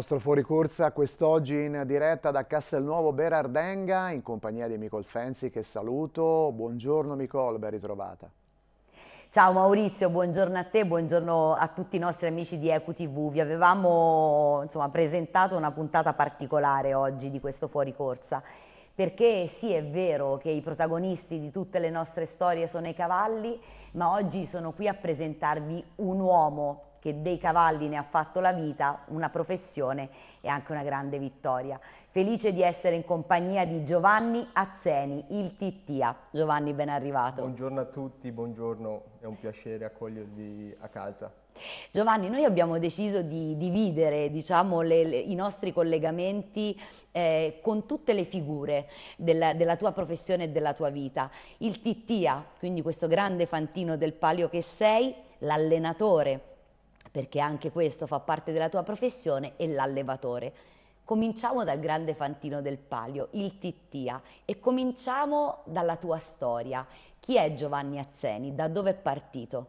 nostro fuoricorsa quest'oggi in diretta da Castelnuovo Berardenga in compagnia di Micol Fenzi che saluto. Buongiorno Micol, ben ritrovata. Ciao Maurizio, buongiorno a te, buongiorno a tutti i nostri amici di EQTV. Vi avevamo insomma, presentato una puntata particolare oggi di questo fuoricorsa, perché sì è vero che i protagonisti di tutte le nostre storie sono i cavalli, ma oggi sono qui a presentarvi un uomo che dei cavalli ne ha fatto la vita, una professione e anche una grande vittoria. Felice di essere in compagnia di Giovanni Azzeni, il Tittia. Giovanni, ben arrivato. Buongiorno a tutti, buongiorno, è un piacere accogliervi a casa. Giovanni, noi abbiamo deciso di dividere diciamo, le, le, i nostri collegamenti eh, con tutte le figure della, della, tua professione e della tua vita. Il Tittia, quindi questo grande fantino del palio che sei, l'allenatore, perché anche questo fa parte della tua professione, e l'allevatore. Cominciamo dal grande fantino del Palio, il Tittia, e cominciamo dalla tua storia. Chi è Giovanni Azzeni? Da dove è partito?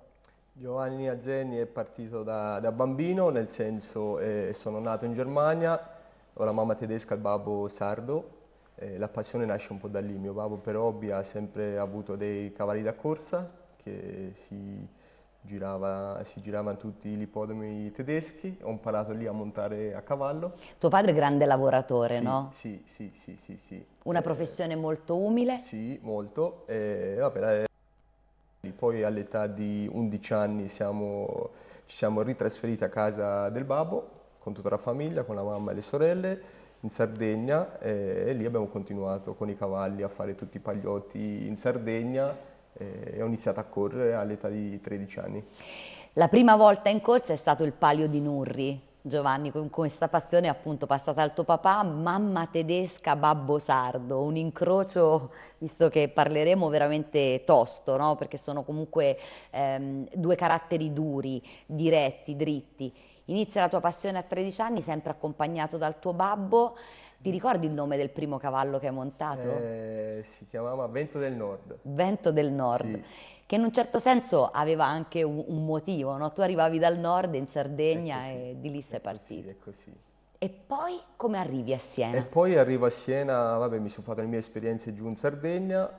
Giovanni Azzeni è partito da, da bambino, nel senso eh, sono nato in Germania, ho la mamma tedesca e il babbo sardo, eh, la passione nasce un po' da lì, mio babbo per hobby ha sempre avuto dei cavalli da corsa che si Girava, eh, si giravano tutti gli ippodromi tedeschi, ho imparato lì a montare a cavallo. Tuo padre è grande lavoratore, sì, no? Sì, sì, sì, sì, sì. Una eh, professione molto umile? Sì, molto. Eh, vabbè, eh, poi all'età di 11 anni siamo, ci siamo ritrasferiti a casa del babbo, con tutta la famiglia, con la mamma e le sorelle, in Sardegna eh, e lì abbiamo continuato con i cavalli a fare tutti i pagliotti in Sardegna e ho iniziato a correre all'età di 13 anni. La prima volta in corsa è stato il palio di Nurri, Giovanni, con questa passione appunto passata al tuo papà, mamma tedesca, babbo sardo, un incrocio, visto che parleremo veramente tosto, no? perché sono comunque ehm, due caratteri duri, diretti, dritti. Inizia la tua passione a 13 anni, sempre accompagnato dal tuo babbo, ti ricordi il nome del primo cavallo che hai montato? Eh, si chiamava Vento del Nord. Vento del Nord. Sì. Che in un certo senso aveva anche un, un motivo, no? Tu arrivavi dal nord in Sardegna ecco e di lì ecco sei è partito. Ecco sì, è così. E poi come arrivi a Siena? E poi arrivo a Siena, vabbè, mi sono fatto le mie esperienze giù in Sardegna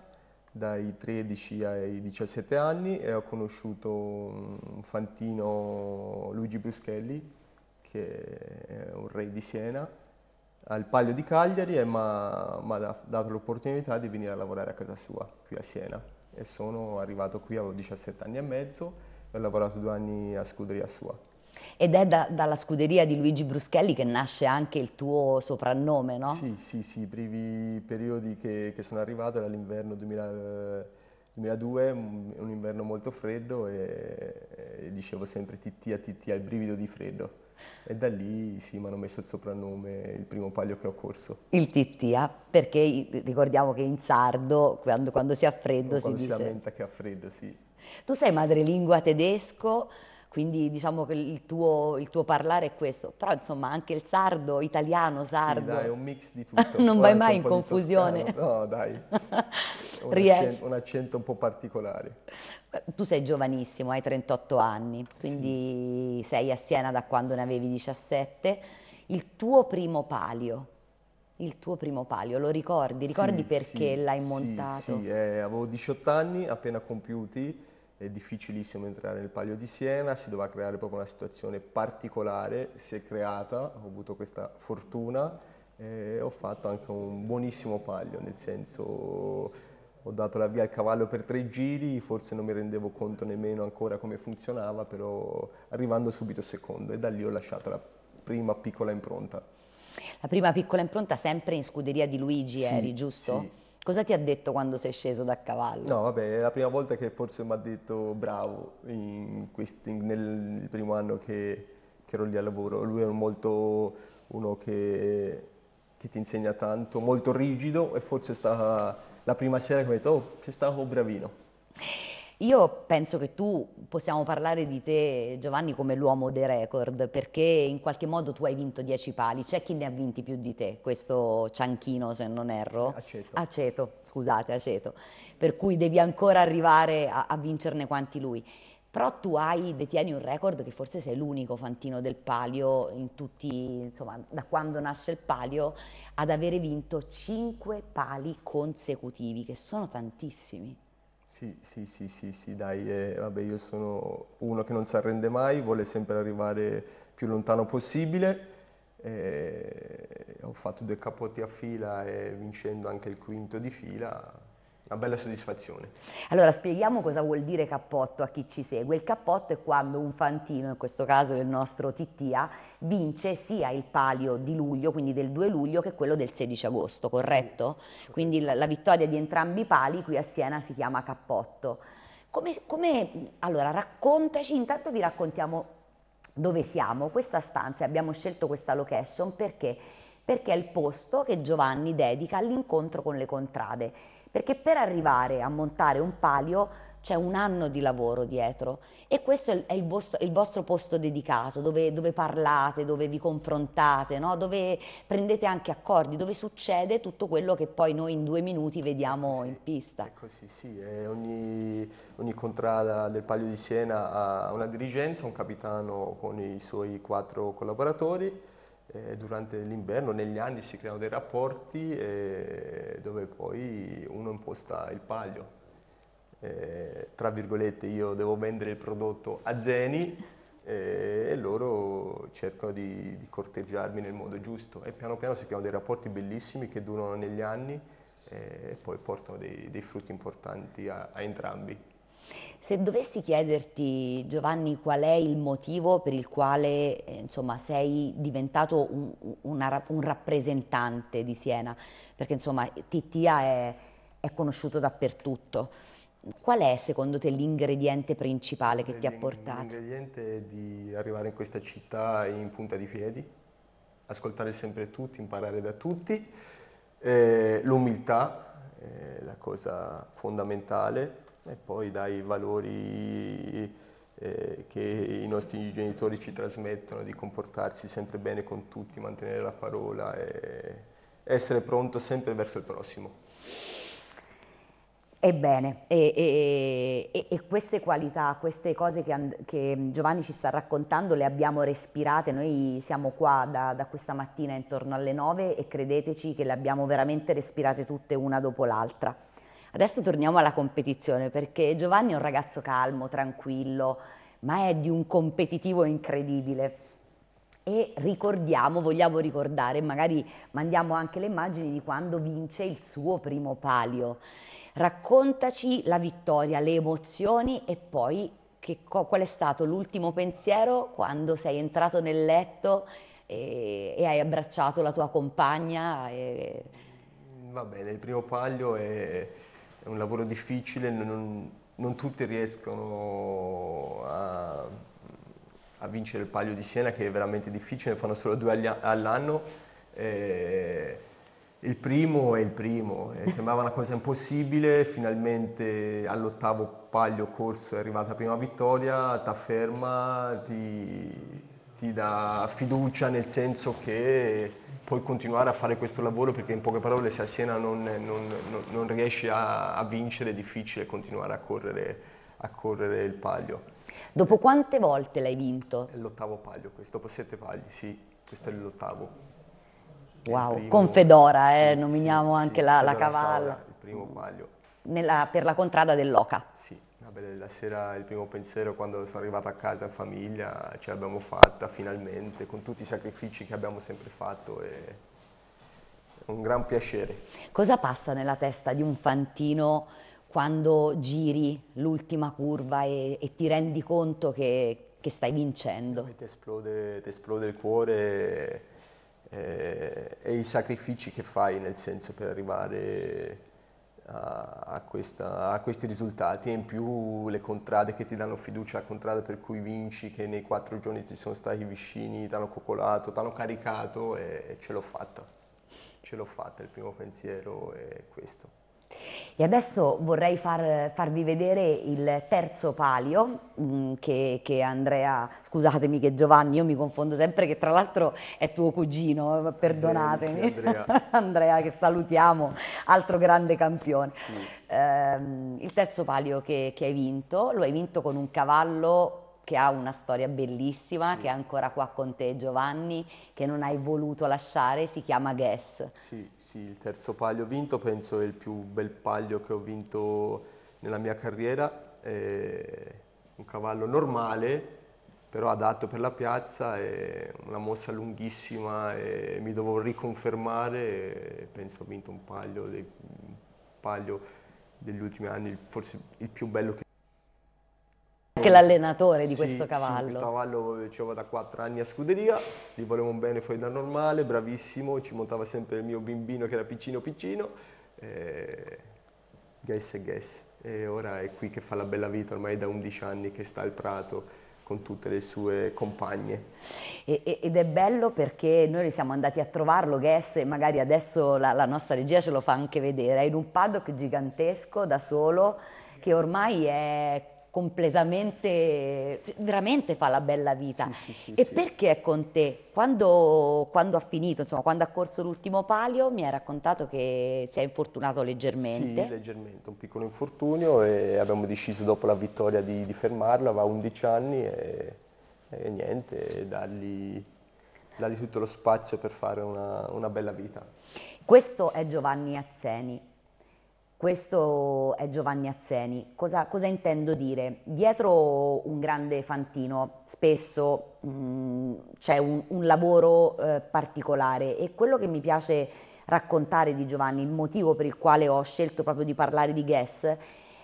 dai 13 ai 17 anni e ho conosciuto un fantino Luigi Bruschelli che è un re di Siena al Palio di Cagliari e mi ha dato l'opportunità di venire a lavorare a casa sua, qui a Siena. E sono arrivato qui, avevo 17 anni e mezzo, e ho lavorato due anni a scuderia sua. Ed è da, dalla scuderia di Luigi Bruschelli che nasce anche il tuo soprannome, no? Sì, sì, sì, i primi periodi che, che sono arrivato era l'inverno 2002, un, inverno molto freddo e, e dicevo sempre Titti a Titti al brivido di freddo. E da lì sì, mi hanno messo il soprannome, il primo palio che ho corso. Il Tittia, perché ricordiamo che in sardo, quando, quando si ha freddo quando si dice... si lamenta che ha freddo, sì. Tu sei madrelingua tedesco, quindi diciamo che il tuo, il tuo, parlare è questo, però insomma anche il sardo, italiano, sardo. Sì, dai, è un mix di tutto. non vai mai in confusione. No, dai, un, accento, un accento un po' particolare. Eh, tu sei giovanissimo, hai 38 anni, quindi sì. sei a Siena da quando ne avevi 17. Il tuo primo palio, il tuo primo palio, lo ricordi? Ricordi sì, perché sì, l'hai montato? Sì, eh, avevo 18 anni appena compiuti, è difficilissimo entrare nel palio di Siena, si doveva creare proprio una situazione particolare, si è creata, ho avuto questa fortuna e eh, ho fatto anche un buonissimo palio, nel senso ho dato la via al cavallo per tre giri, forse non mi rendevo conto nemmeno ancora come funzionava, però arrivando subito secondo e da lì ho lasciato la prima piccola impronta. La prima piccola impronta sempre in scuderia di Luigi sì, eri, giusto? Sì. Cosa ti ha detto quando sei sceso da cavallo? No, vabbè, è la prima volta che forse mi ha detto bravo questi, nel primo anno che, che, ero lì al lavoro. Lui è molto uno che, che ti insegna tanto, molto rigido e forse sta la prima sera che ho detto, oh, sei stato oh, bravino. Io penso che tu possiamo parlare di te, Giovanni, come l'uomo dei record, perché in qualche modo tu hai vinto 10 pali, c'è chi ne ha vinti più di te, questo Cianchino, se non erro. Aceto. Aceto, scusate, Aceto. Per cui devi ancora arrivare a, a vincerne quanti lui però tu hai, detieni un record che forse sei l'unico fantino del palio in tutti, insomma, da quando nasce il palio, ad avere vinto 5 pali consecutivi, che sono tantissimi. Sì, sì, sì, sì, sì dai, eh, vabbè, io sono uno che non si arrende mai, vuole sempre arrivare più lontano possibile. Eh, ho fatto due capotti a fila e vincendo anche il quinto di fila, una bella soddisfazione. Allora spieghiamo cosa vuol dire cappotto a chi ci segue. Il cappotto è quando un fantino, in questo caso il nostro Tittia, vince sia il palio di luglio, quindi del 2 luglio, che quello del 16 agosto, corretto? Sì. Quindi la, la, vittoria di entrambi i pali qui a Siena si chiama cappotto. Come, come, allora raccontaci, intanto vi raccontiamo dove siamo, questa stanza, abbiamo scelto questa location perché? Perché è il posto che Giovanni dedica all'incontro con le contrade perché per arrivare a montare un palio c'è un anno di lavoro dietro e questo è il vostro, il vostro posto dedicato, dove, dove, parlate, dove vi confrontate, no? dove prendete anche accordi, dove succede tutto quello che poi noi in due minuti vediamo sì, in pista. È così, sì, e ogni, ogni contrada del Palio di Siena ha una dirigenza, un capitano con i suoi quattro collaboratori, eh, durante l'inverno, negli anni si creano dei rapporti eh, dove poi uno imposta il paglio. Eh, tra virgolette io devo vendere il prodotto a Geni eh, e loro cercano di, di, corteggiarmi nel modo giusto e piano piano si creano dei rapporti bellissimi che durano negli anni eh, e poi portano dei, dei frutti importanti a, a entrambi. Se dovessi chiederti, Giovanni, qual è il motivo per il quale eh, insomma, sei diventato un, una, un, rappresentante di Siena, perché insomma Tittia è, è conosciuto dappertutto, qual è secondo te l'ingrediente principale che ti ha portato? L'ingrediente è di arrivare in questa città in punta di piedi, ascoltare sempre tutti, imparare da tutti, eh, l'umiltà è eh, la cosa fondamentale e poi dai valori eh, che i nostri genitori ci trasmettono di comportarsi sempre bene con tutti, mantenere la parola e essere pronto sempre verso il prossimo. Ebbene, e, e, e, queste qualità, queste cose che, che, Giovanni ci sta raccontando le abbiamo respirate, noi siamo qua da, da questa mattina intorno alle nove e credeteci che le abbiamo veramente respirate tutte una dopo l'altra. Adesso torniamo alla competizione perché Giovanni è un ragazzo calmo, tranquillo, ma è di un competitivo incredibile. E ricordiamo, vogliamo ricordare, magari mandiamo anche le immagini di quando vince il suo primo palio. Raccontaci la vittoria, le emozioni e poi che, qual è stato l'ultimo pensiero quando sei entrato nel letto e, e hai abbracciato la tua compagna. E... Va bene, il primo palio è è un lavoro difficile, non, non tutti riescono a, a, vincere il Palio di Siena che è veramente difficile, ne fanno solo due all'anno. Eh, il primo è il primo, eh, sembrava una cosa impossibile, finalmente all'ottavo Palio corso è arrivata la prima vittoria, ti afferma, ti ti dà fiducia nel senso che puoi continuare a fare questo lavoro perché in poche parole se a Siena non, non, non, non riesci a, a, vincere è difficile continuare a correre, a correre il paglio. Dopo quante volte l'hai vinto? È l'ottavo paglio questo, dopo sette pagli, sì, questo è l'ottavo. Wow, primo, con Fedora, eh, sì, nominiamo sì, anche sì, la, la, cavalla. Sala, il primo paglio. Nella, per la contrada dell'Oca. Sì. Beh, la sera il primo pensiero quando sono arrivata a casa in famiglia ce l'abbiamo fatta finalmente con tutti i sacrifici che abbiamo sempre fatto e un gran piacere. Cosa passa nella testa di un fantino quando giri l'ultima curva e, e, ti rendi conto che, che stai vincendo? Ti esplode, esplode, il cuore e, eh, e, i sacrifici che fai nel senso per arrivare a, questa, a, questi risultati e in più le contrade che ti danno fiducia, contrade per cui vinci, che nei quattro giorni ti sono stati vicini, ti hanno coccolato, ti hanno caricato e, e ce l'ho fatta. Ce l'ho fatta, il primo pensiero è questo. E adesso vorrei far, farvi vedere il terzo palio mm, che, che, Andrea, scusatemi che Giovanni, io mi confondo sempre che tra l'altro è tuo cugino, eh, perdonatemi. Andrea. Andrea. che salutiamo, altro grande campione. Sì. Ehm, il terzo palio che, che hai vinto, lo hai vinto con un cavallo che ha una storia bellissima, sì. che è ancora qua con te Giovanni, che non hai voluto lasciare, si chiama Guess. Sì, sì, il terzo palio vinto penso è il più bel palio che ho vinto nella mia carriera, è un cavallo normale, però adatto per la piazza, è una mossa lunghissima e mi devo riconfermare e penso ho vinto un palio, dei, un palio degli ultimi anni, forse il più bello che anche l'allenatore di sì, questo cavallo. Sì, questo cavallo ce da 4 anni a scuderia, gli volevo bene fuori da normale, bravissimo, ci montava sempre il mio bimbino che era piccino piccino, eh, guess e guess. E ora è qui che fa la bella vita, ormai da 11 anni che sta al Prato con tutte le sue compagne. ed è bello perché noi siamo andati a trovarlo, Guess, e magari adesso la, la, nostra regia ce lo fa anche vedere, è in un paddock gigantesco da solo che ormai è completamente, veramente fa la bella vita. Sì, sì, sì, e perché è con te? Quando, quando, ha finito, insomma, quando ha corso l'ultimo palio, mi ha raccontato che si è infortunato leggermente. Sì, leggermente, un piccolo infortunio e abbiamo deciso dopo la vittoria di, di fermarlo, aveva 11 anni e, e niente, e dargli dargli tutto lo spazio per fare una, una, bella vita. Questo è Giovanni Azzeni, questo è Giovanni Azzeni. Cosa, cosa intendo dire? Dietro un grande fantino spesso mh, mm, c'è un, un lavoro eh, particolare e quello che mi piace raccontare di Giovanni, il motivo per il quale ho scelto proprio di parlare di Guess,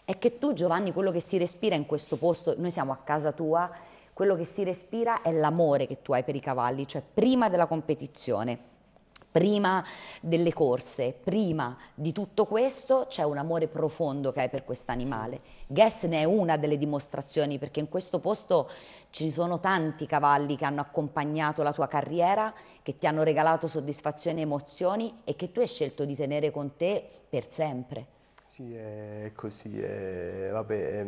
è che tu Giovanni, quello che si respira in questo posto, noi siamo a casa tua, quello che si respira è l'amore che tu hai per i cavalli, cioè prima della competizione prima delle corse, prima di tutto questo c'è un amore profondo che hai per quest'animale. Sì. Guess ne è una delle dimostrazioni perché in questo posto ci sono tanti cavalli che hanno accompagnato la tua carriera, che ti hanno regalato soddisfazioni e emozioni e che tu hai scelto di tenere con te per sempre. Sì, è così, è, vabbè, è,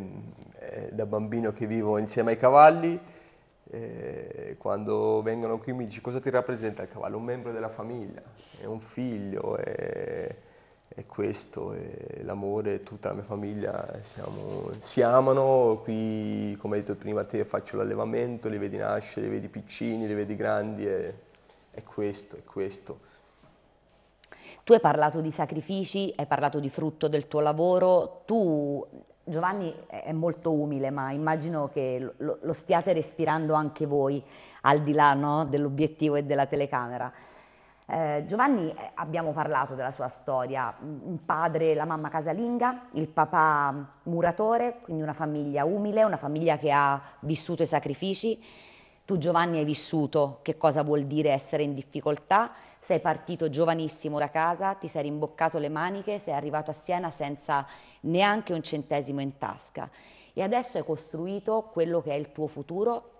è da bambino che vivo insieme ai cavalli eh, quando vengono qui mi dici cosa ti rappresenta il cavallo? Un membro della famiglia, è un figlio, è, è questo, è l'amore, tutta la mia famiglia siamo, si amano, qui come hai detto prima te faccio l'allevamento, li vedi nascere, li vedi piccini, li vedi grandi, è, è questo, è questo. Tu hai parlato di sacrifici, hai parlato di frutto del tuo lavoro, tu Giovanni è molto umile, ma immagino che lo, lo stiate respirando anche voi, al di là no, dell'obiettivo e della telecamera. Eh, Giovanni, eh, abbiamo parlato della sua storia, un padre, la mamma casalinga, il papà muratore, quindi una famiglia umile, una famiglia che ha vissuto i sacrifici. Tu Giovanni hai vissuto che cosa vuol dire essere in difficoltà sei partito giovanissimo da casa, ti sei rimboccato le maniche, sei arrivato a Siena senza neanche un centesimo in tasca e adesso hai costruito quello che è il tuo futuro,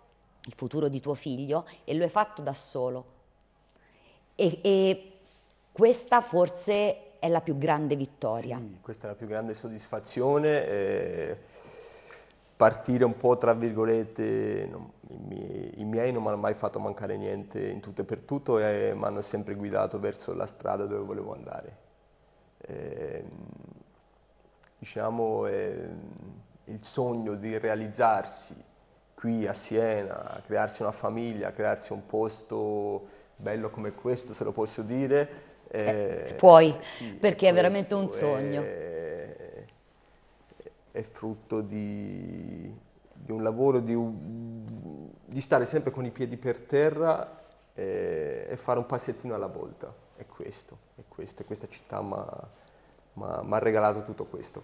il futuro di tuo figlio e lo hai fatto da solo. E, e questa forse è la più grande vittoria. Sì, questa è la più grande soddisfazione. Eh partire un po' tra virgolette, no, i, miei, i, miei, non mi hanno mai fatto mancare niente in tutto e per tutto e mi hanno sempre guidato verso la strada dove volevo andare. E, ehm, diciamo, eh, il sogno di realizzarsi qui a Siena, crearsi una famiglia, crearsi un posto bello come questo, se lo posso dire. Eh, eh, puoi, sì, perché è veramente un sogno. È è frutto di, di un lavoro di, di, stare sempre con i piedi per terra e, e fare un passettino alla volta. È questo, è questo, è questa città mi ha regalato tutto questo.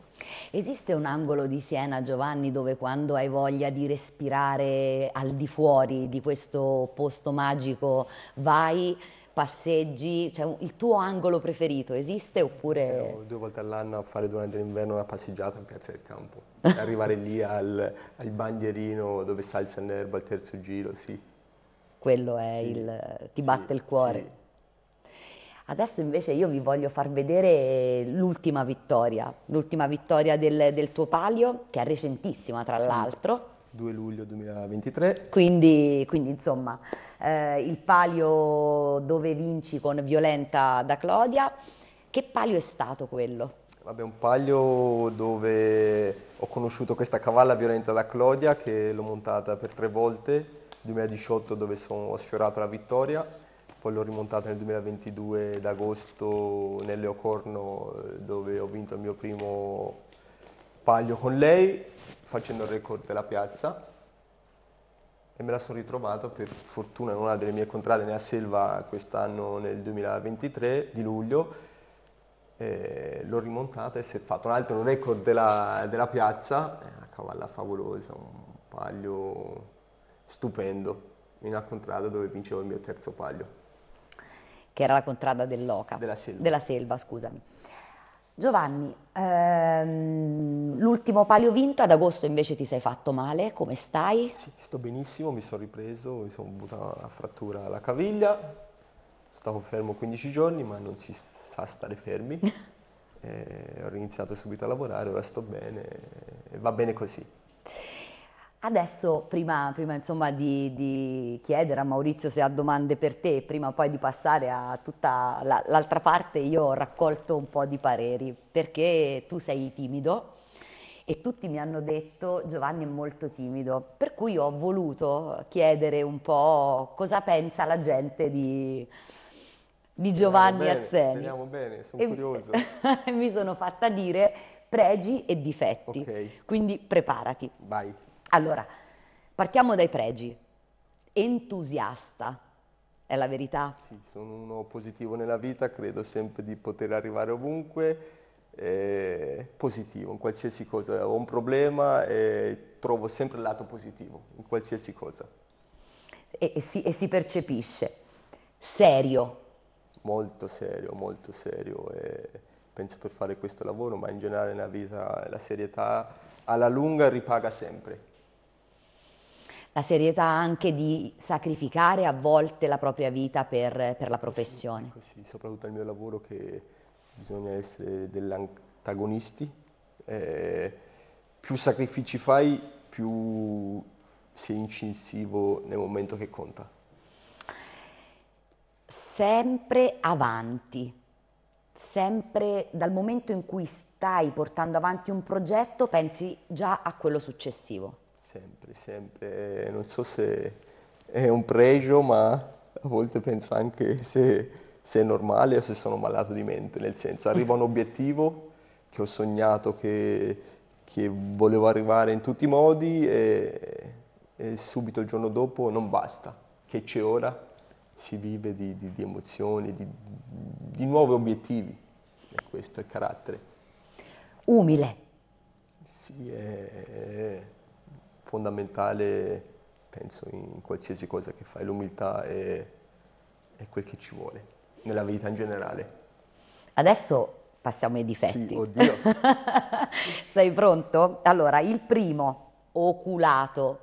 Esiste un angolo di Siena, Giovanni, dove quando hai voglia di respirare al di fuori di questo posto magico vai? passeggi, cioè il tuo angolo preferito esiste oppure... Eh, oh, due volte all'anno a fare durante l'inverno una passeggiata in Piazza del Campo, arrivare lì al, al, bandierino dove sta il Sannerba al terzo giro, sì. Quello è sì, il... ti batte il cuore. Sì. Adesso invece io vi voglio far vedere l'ultima vittoria, l'ultima vittoria del, del, tuo palio, che è recentissima tra l'altro, 2 luglio 2023. Quindi, quindi insomma, eh, il palio dove vinci con Violenta da Clodia, che palio è stato quello? Vabbè, un palio dove ho conosciuto questa cavalla Violenta da Clodia che l'ho montata per tre volte, 2018 dove sono, ho sfiorato la vittoria, poi l'ho rimontata nel 2022 ad agosto nel Leocorno eh, dove ho vinto il mio primo palio con lei facendo il record della piazza e me la sono ritrovato per fortuna in una delle mie contrade nella selva quest'anno nel 2023 di luglio l'ho rimontata e si è fatto un altro record della, della piazza una cavalla favolosa un palio stupendo in una contrada dove vincevo il mio terzo palio che era la contrada dell'Oca della selva, della selva scusami Giovanni, ehm, l'ultimo palio vinto ad agosto invece ti sei fatto male, come stai? Sì, sto benissimo, mi sono ripreso, mi sono avuto una frattura alla caviglia, stavo fermo 15 giorni ma non si sa stare fermi, eh, ho iniziato subito a lavorare, ora sto bene, va bene così. Adesso, prima, prima insomma, di, di, chiedere a Maurizio se ha domande per te, prima poi di passare a tutta l'altra parte, io ho raccolto un po' di pareri, perché tu sei timido e tutti mi hanno detto Giovanni è molto timido, per cui ho voluto chiedere un po' cosa pensa la gente di, di Giovanni bene, Azzeni. Speriamo bene, sono curioso. mi sono fatta dire pregi e difetti, okay. quindi preparati. Vai. Allora, partiamo dai pregi. Entusiasta, è la verità? Sì, sono uno positivo nella vita, credo sempre di poter arrivare ovunque, eh, positivo in qualsiasi cosa. Ho un problema e trovo sempre il lato positivo in qualsiasi cosa. E, e, si, e si percepisce. Serio. Molto serio, molto serio. E penso per fare questo lavoro, ma in generale nella vita la serietà alla lunga ripaga sempre la serietà anche di sacrificare a volte la propria vita per, per la professione. Sì, sì, soprattutto nel mio lavoro che bisogna essere degli antagonisti, eh, più sacrifici fai, più sei incisivo nel momento che conta. Sempre avanti, sempre dal momento in cui stai portando avanti un progetto pensi già a quello successivo. Sempre, sempre. Eh, non so se è un pregio, ma a volte penso anche se, se è normale o se sono malato di mente, nel senso arrivo a un obiettivo che ho sognato, che, che volevo arrivare in tutti i modi e, e, subito il giorno dopo non basta, che c'è ora, si vive di, di, di emozioni, di, di nuovi obiettivi, e questo è il carattere. Umile. Sì, è fondamentale, penso, in qualsiasi cosa che fai. L'umiltà è, è quel che ci vuole, nella vita in generale. Adesso passiamo ai difetti. Sì, oddio. Sei pronto? Allora, il primo, oculato.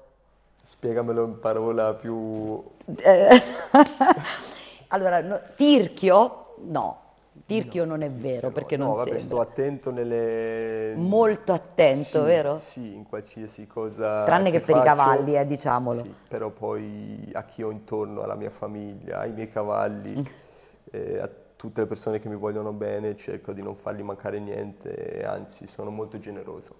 Spiegamelo in parola più... Eh, allora, no, tirchio, no. Tirchio no, non è vero, no, perché non no, vabbè, sto attento nelle... Molto attento, sì, vero? Sì, in qualsiasi cosa Tranne che, che per faccio, i cavalli, eh, diciamolo. Sì, però poi a chi ho intorno, alla mia famiglia, ai miei cavalli, mm. eh, a tutte le persone che mi vogliono bene, cerco di non fargli mancare niente, anzi sono molto generoso.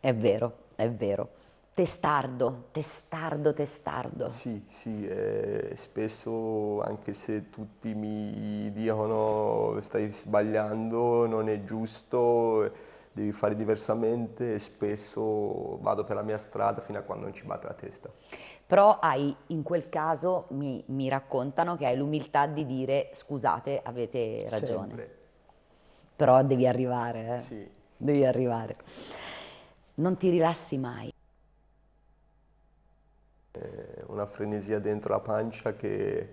È vero, è vero. Testardo, testardo, testardo. Sì, sì, eh, spesso anche se tutti mi dicono stai sbagliando, non è giusto, devi fare diversamente, spesso vado per la mia strada fino a quando non ci batte la testa. Però hai, in quel caso mi, mi raccontano che hai l'umiltà di dire scusate, avete ragione. Sempre. Però devi arrivare, eh? Sì. Devi arrivare. Non ti rilassi mai eh, una frenesia dentro la pancia che,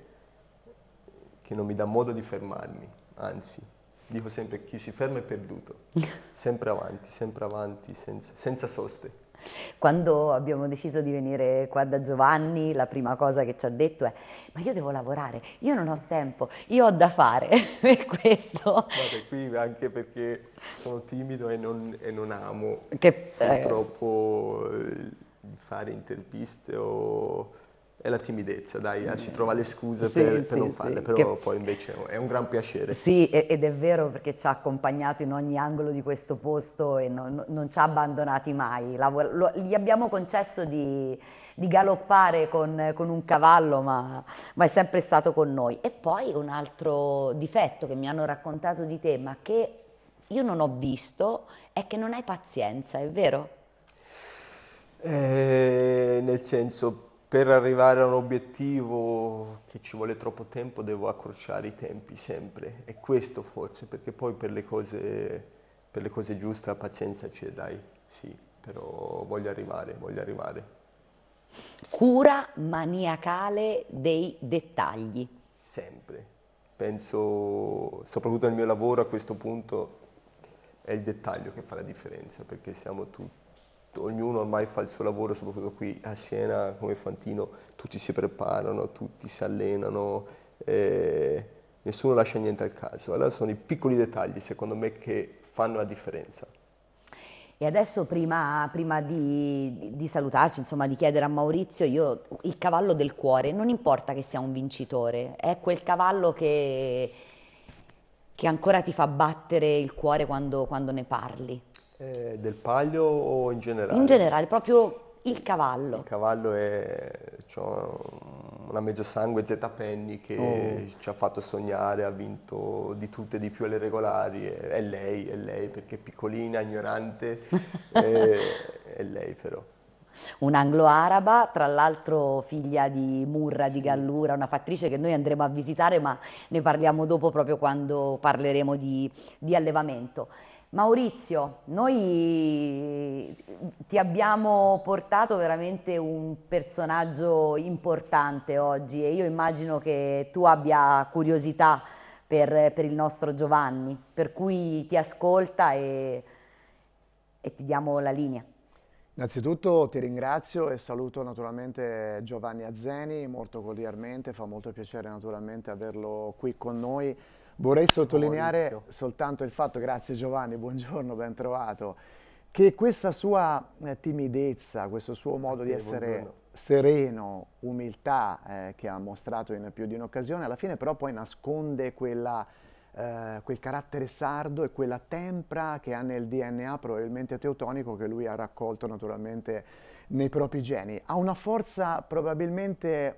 che non mi dà modo di fermarmi, anzi, dico sempre chi si ferma è perduto, sempre avanti, sempre avanti, senza, senza, soste. Quando abbiamo deciso di venire qua da Giovanni, la prima cosa che ci ha detto è ma io devo lavorare, io non ho tempo, io ho da fare per questo. Guarda, qui anche perché sono timido e non, e non amo che, eh, purtroppo eh di fare interviste o è la timidezza, dai, eh, si trova le scuse sì, per, per sì, non farle, sì. però che... poi invece è un gran piacere. Sì, ed è vero perché ci ha accompagnato in ogni angolo di questo posto e non, non ci ha abbandonati mai. Lavor- lo, gli abbiamo concesso di, di galoppare con, con, un cavallo, ma, ma, è sempre stato con noi. E poi un altro difetto che mi hanno raccontato di te, ma che io non ho visto, è che non hai pazienza, è vero? Eh, nel senso, per arrivare a un obiettivo che ci vuole troppo tempo devo accorciare i tempi sempre. E questo forse, perché poi per le cose, per le cose giuste la pazienza c'è, dai, sì, però voglio arrivare, voglio arrivare. Cura maniacale dei dettagli. Sempre. Penso, soprattutto nel mio lavoro a questo punto, è il dettaglio che fa la differenza, perché siamo tutti ognuno ormai fa il suo lavoro, soprattutto qui a Siena come Fantino, tutti si preparano, tutti si allenano, eh, nessuno lascia niente al caso. Allora sono i piccoli dettagli secondo me che fanno la differenza. E adesso prima, prima di, di, salutarci, insomma di chiedere a Maurizio, io il cavallo del cuore, non importa che sia un vincitore, è quel cavallo che, che ancora ti fa battere il cuore quando, quando ne parli. Eh, del palio o in generale? In generale, proprio il cavallo. Il cavallo è cioè, una mezzosangue Z Penny che oh. ci ha fatto sognare, ha vinto di tutte e di più alle regolari. È lei, è lei, perché è piccolina, ignorante, è, è lei però. Un'anglo-araba, tra l'altro figlia di Murra, sì. di Gallura, una fattrice che noi andremo a visitare, ma ne parliamo dopo proprio quando parleremo di, di allevamento. Maurizio, noi ti abbiamo portato veramente un personaggio importante oggi e io immagino che tu abbia curiosità per, per il nostro Giovanni, per cui ti ascolta e, e ti diamo la linea. Innanzitutto ti ringrazio e saluto naturalmente Giovanni Azzeni molto cordialmente, fa molto piacere naturalmente averlo qui con noi Vorrei sottolineare Maurizio. soltanto il fatto, grazie Giovanni, buongiorno, ben trovato, che questa sua eh, timidezza, questo suo modo di essere buongiorno. sereno, umiltà eh, che ha mostrato in più di un'occasione, alla fine però poi nasconde quella, eh, quel carattere sardo e quella tempra che ha nel DNA probabilmente teutonico che lui ha raccolto naturalmente nei propri geni. Ha una forza probabilmente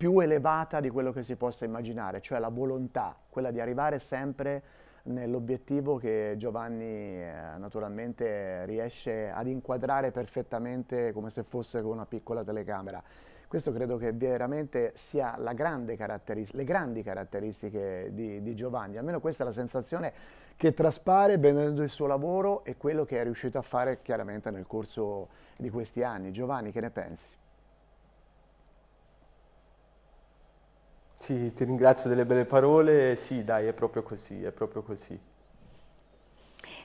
più elevata di quello che si possa immaginare, cioè la volontà, quella di arrivare sempre nell'obiettivo che Giovanni eh, naturalmente riesce ad inquadrare perfettamente come se fosse con una piccola telecamera. Questo credo che veramente sia la grande caratteristica, le grandi caratteristiche di, di, Giovanni, almeno questa è la sensazione che traspare benedendo il suo lavoro e quello che è riuscito a fare chiaramente nel corso di questi anni. Giovanni, che ne pensi? Sì, ti ringrazio delle belle parole, sì dai, è proprio così, è proprio così.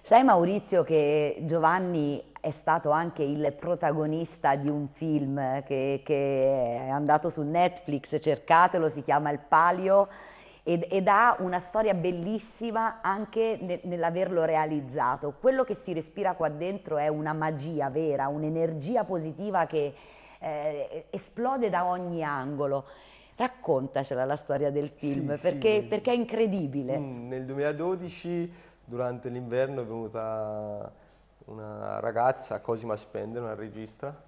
Sai Maurizio che Giovanni è stato anche il protagonista di un film che, che è andato su Netflix, cercatelo, si chiama Il Palio ed, ed ha una storia bellissima anche ne, nell'averlo realizzato. Quello che si respira qua dentro è una magia vera, un'energia positiva che eh, esplode da ogni angolo. Raccontacela la storia del film, sì, perché, sì. perché, è incredibile. Mm, nel 2012, durante l'inverno, è venuta una ragazza, Cosima Spender, una regista,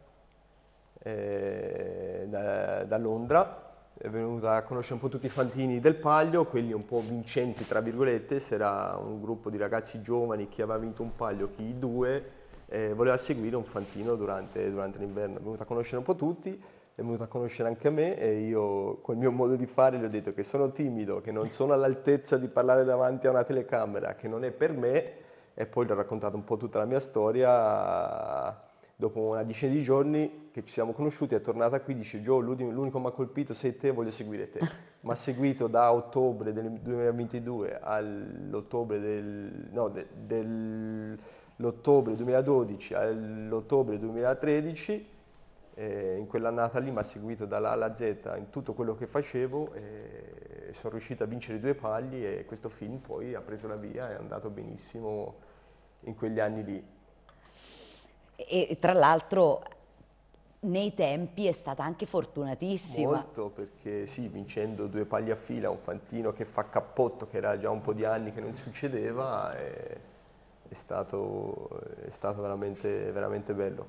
eh, da, da Londra, è venuta a conoscere un po' tutti i fantini del Paglio, quelli un po' vincenti tra virgolette, se era un gruppo di ragazzi giovani, chi aveva vinto un Paglio, chi due, eh, voleva seguire un fantino durante, durante l'inverno, è venuta a conoscere un po' tutti è venuto a conoscere anche me e io col mio modo di fare gli ho detto che sono timido, che non sono all'altezza di parlare davanti a una telecamera, che non è per me e poi gli ho raccontato un po' tutta la mia storia. Dopo una decina di giorni che ci siamo conosciuti è tornata qui e dice Gio, l'unico che mi ha colpito sei te, voglio seguire te. Mi ha seguito da ottobre del 2022 all'ottobre del... No, de, del 2012 all'ottobre 2013 eh, in quell'annata lì mi ha seguito dalla A alla Z in tutto quello che facevo e eh, sono riuscito a vincere due pagli e questo film poi ha preso la via, e è andato benissimo in quegli anni lì. E tra l'altro nei tempi è stata anche fortunatissima. Molto, perché sì, vincendo due pagli a fila, un fantino che fa cappotto, che era già un po' di anni che non succedeva, eh, è stato, è stato veramente, veramente, bello.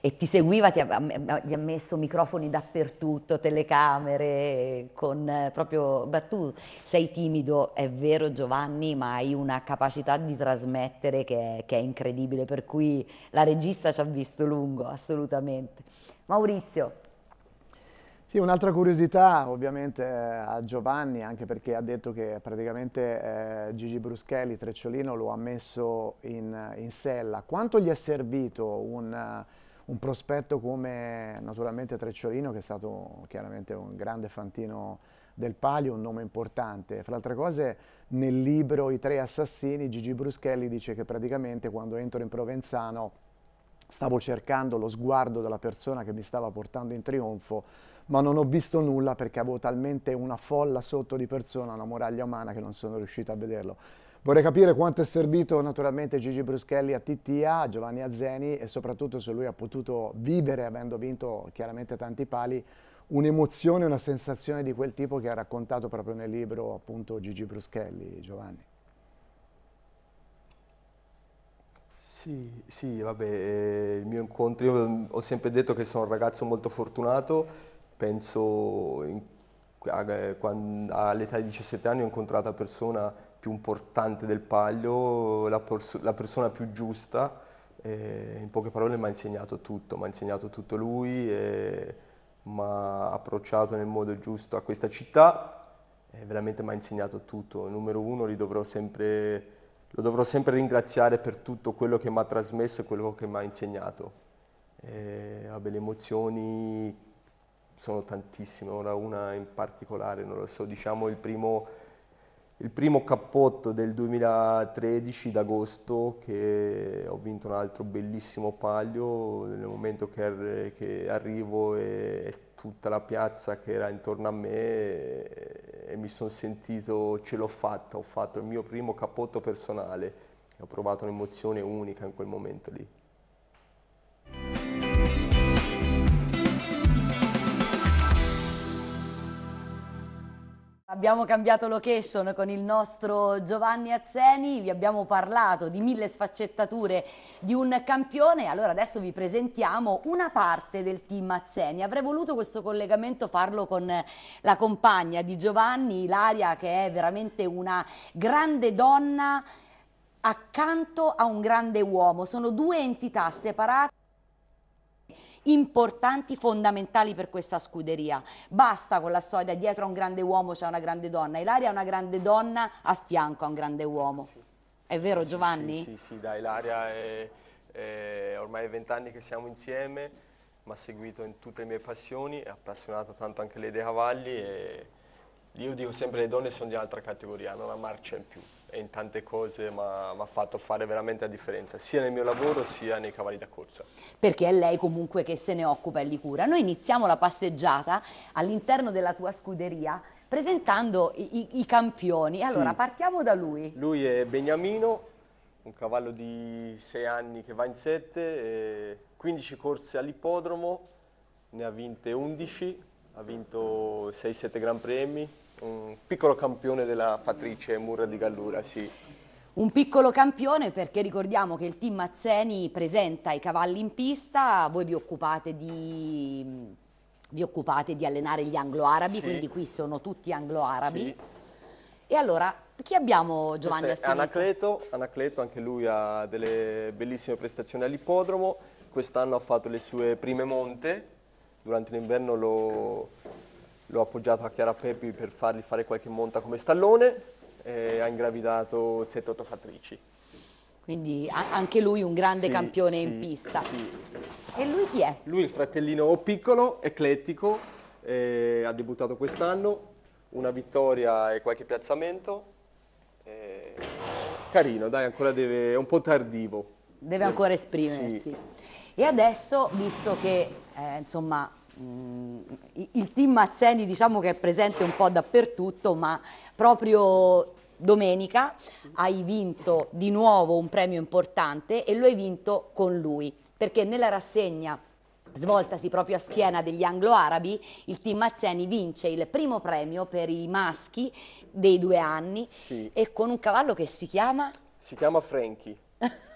E ti seguiva, ti ha, ti ha, messo microfoni dappertutto, telecamere, con eh, proprio... Beh, tu sei timido, è vero Giovanni, ma hai una capacità di trasmettere che è, che è incredibile, per cui la regista ci ha visto lungo, assolutamente. Maurizio, sì, un'altra curiosità ovviamente eh, a Giovanni, anche perché ha detto che praticamente eh, Gigi Bruschelli, Trecciolino, lo ha messo in, in sella. Quanto gli è servito un, eh, un, prospetto come naturalmente Trecciolino, che è stato chiaramente un grande fantino del palio, un nome importante. Fra le altre cose, nel libro I tre assassini, Gigi Bruschelli dice che praticamente quando entro in Provenzano stavo cercando lo sguardo della persona che mi stava portando in trionfo ma non ho visto nulla perché avevo talmente una folla sotto di persona, una muraglia umana che non sono riuscito a vederlo. Vorrei capire quanto è servito naturalmente Gigi Bruschelli a Tittia, a Giovanni Azzeni e soprattutto se lui ha potuto vivere, avendo vinto chiaramente tanti pali, un'emozione, una sensazione di quel tipo che ha raccontato proprio nel libro appunto Gigi Bruschelli, Giovanni. Sì, sì, vabbè, eh, il mio incontro, io ho sempre detto che sono un ragazzo molto fortunato penso in, all'età di 17 anni ho incontrato la persona più importante del palio, la, la persona più giusta, in poche parole mi ha insegnato tutto, mi ha insegnato tutto lui, mi ha approcciato nel modo giusto a questa città, veramente mi ha insegnato tutto. Numero uno, dovrò sempre, lo dovrò sempre ringraziare per tutto quello che mi ha trasmesso e quello che mi ha insegnato. Eh, vabbè, le emozioni sono tantissime, ora una in particolare, non lo so, diciamo il primo, il primo cappotto del 2013 d'agosto che ho vinto un altro bellissimo palio, nel momento che, che arrivo e, e, tutta la piazza che era intorno a me e, e mi sono sentito, ce l'ho fatta, ho fatto il mio primo cappotto personale, ho provato un'emozione unica in quel momento lì. Abbiamo cambiato location con il nostro Giovanni Azzeni, vi abbiamo parlato di mille sfaccettature di un campione, allora adesso vi presentiamo una parte del team Azzeni. Avrei voluto questo collegamento farlo con la compagna di Giovanni, Ilaria, che è veramente una grande donna accanto a un grande uomo. Sono due entità separate importanti, fondamentali per questa scuderia. Basta con la storia dietro a un grande uomo c'è una grande donna. Ilaria è una grande donna a fianco a un grande uomo. Sì. È vero sì, Giovanni? Sì, sì, sì, da Ilaria è, è ormai vent'anni che siamo insieme, mi ha seguito in tutte le mie passioni, è appassionata tanto anche lei dei cavalli e io dico sempre le donne sono di un'altra categoria, non la marcia in più in tante cose mi ha fatto fare veramente la differenza, sia nel mio lavoro sia nei cavalli da corsa. Perché è lei comunque che se ne occupa e li cura. Noi iniziamo la passeggiata all'interno della tua scuderia presentando i, i campioni. Allora, sì. partiamo da lui. Lui è Beniamino, un cavallo di 6 anni che va in 7, 15 corse all'ippodromo, ne ha vinte 11, ha vinto 6-7 Gran Premi, un piccolo campione della fattrice Murra di Gallura, sì. Un piccolo campione perché ricordiamo che il team Mazzeni presenta i cavalli in pista, voi vi occupate di, vi occupate di allenare gli anglo-arabi, sì. quindi qui sono tutti anglo-arabi. Sì. E allora, chi abbiamo Giovanni Assisi? Anacleto, Anacleto, anche lui ha delle bellissime prestazioni all'ippodromo, quest'anno ha fatto le sue prime monte, durante l'inverno lo l'ho appoggiato a Chiara Peppi per fargli fare qualche monta come stallone e ha ingravidato 7-8 fattrici. Quindi anche lui un grande sì, campione sì, in pista. Sì. E lui chi è? Lui il fratellino piccolo, eclettico, eh, ha debuttato quest'anno, una vittoria e qualche piazzamento. Eh, carino, dai, ancora deve, è un po' tardivo. Deve ancora esprimersi. E adesso, visto che eh, insomma Mm, il team Mazzeni diciamo che è presente un po' dappertutto, ma proprio domenica hai vinto di nuovo un premio importante e lo hai vinto con lui, perché nella rassegna svoltasi proprio a Siena degli anglo-arabi, il team Mazzeni vince il primo premio per i maschi dei due anni sì. e con un cavallo che si chiama? Si chiama Frankie.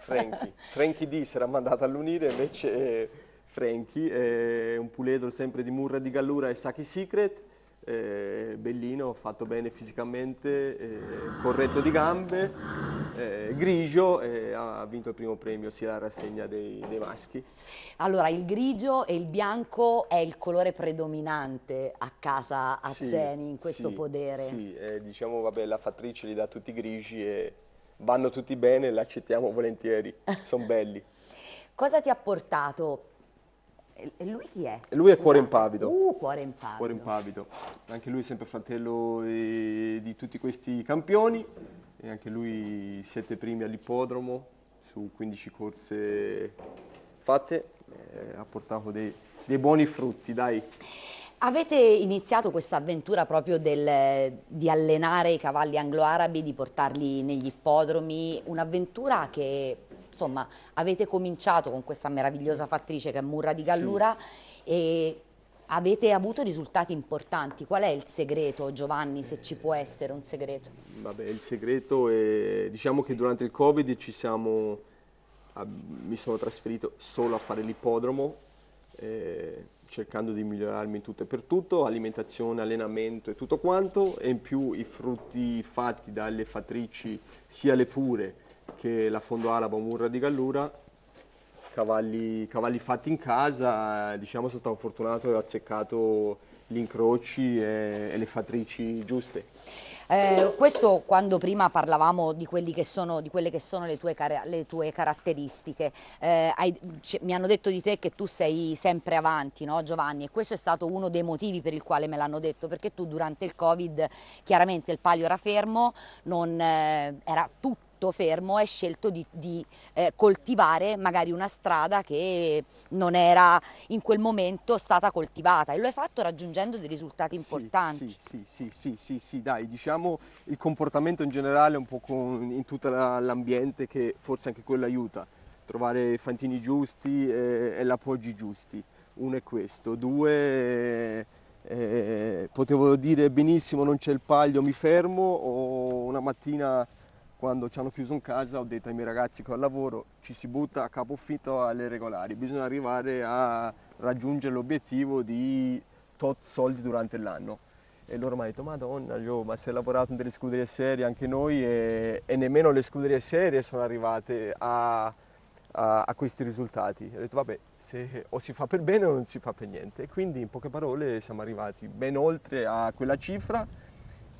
Frankie, Frankie D si era mandato all'unire invece... Eh, Franky, è un puledro sempre di Murra di Gallura e Saki Secret, eh, bellino, fatto bene fisicamente, eh, corretto di gambe, eh, grigio e ha vinto il primo premio sia la rassegna dei, dei, maschi. Allora il grigio e il bianco è il colore predominante a casa Azzeni sì, in questo sì, podere. Sì, diciamo vabbè la fattrice li dà tutti grigi e vanno tutti bene, l'accettiamo volentieri, sono belli. Cosa ti ha portato e lui chi è? Lui è Cuore Impavido. Uh, Cuore Impavido. Cuore Impavido. Anche lui è sempre fratello eh, di tutti questi campioni e anche lui siete primi all'ippodromo su 15 corse fatte, eh, ha portato dei, dei buoni frutti, dai. Avete iniziato questa avventura proprio del, di allenare i cavalli anglo-arabi, di portarli negli ippodromi, un'avventura che insomma avete cominciato con questa meravigliosa fattrice che è Murra di Gallura sì. e avete avuto risultati importanti. Qual è il segreto Giovanni, se ci può essere un segreto? Vabbè, il segreto è, diciamo che durante il Covid ci siamo, ah, mi sono trasferito solo a fare l'ippodromo, eh, cercando di migliorarmi in tutto e per tutto, alimentazione, allenamento e tutto quanto, e in più i frutti fatti dalle fattrici, sia le pure anche la Fondo Alaba Murra di Gallura, cavalli, cavalli fatti in casa, diciamo sono stato fortunato e ho azzeccato gli incroci e, e le fattrici giuste. Eh, questo quando prima parlavamo di, che sono, di quelle che sono le tue, car le tue caratteristiche, eh, hai, mi hanno detto di te che tu sei sempre avanti no, Giovanni e questo è stato uno dei motivi per il quale me l'hanno detto perché tu durante il Covid chiaramente il palio era fermo, non, eh, era tutto tutto fermo hai scelto di, di eh, coltivare magari una strada che non era in quel momento stata coltivata e lo hai fatto raggiungendo dei risultati importanti. Sì, sì, sì, sì, sì, sì dai, diciamo il comportamento in generale un po' con, in tutto l'ambiente che forse anche quello aiuta, trovare i fantini giusti e, e l'appoggi giusti, uno è questo, due... Eh, eh, potevo dire benissimo non c'è il paglio mi fermo o una mattina quando ci hanno chiuso in casa ho detto ai miei ragazzi che ho lavoro ci si butta a capofitto alle regolari, bisogna arrivare a raggiungere l'obiettivo di tot soldi durante l'anno. E loro mi hanno detto, madonna, io, ma si è lavorato in delle scuderie serie anche noi e, e nemmeno le scuderie serie sono arrivate a, a, a questi risultati. E ho detto, vabbè, se, o si fa per bene o non si fa per niente. E quindi in poche parole siamo arrivati ben oltre a quella cifra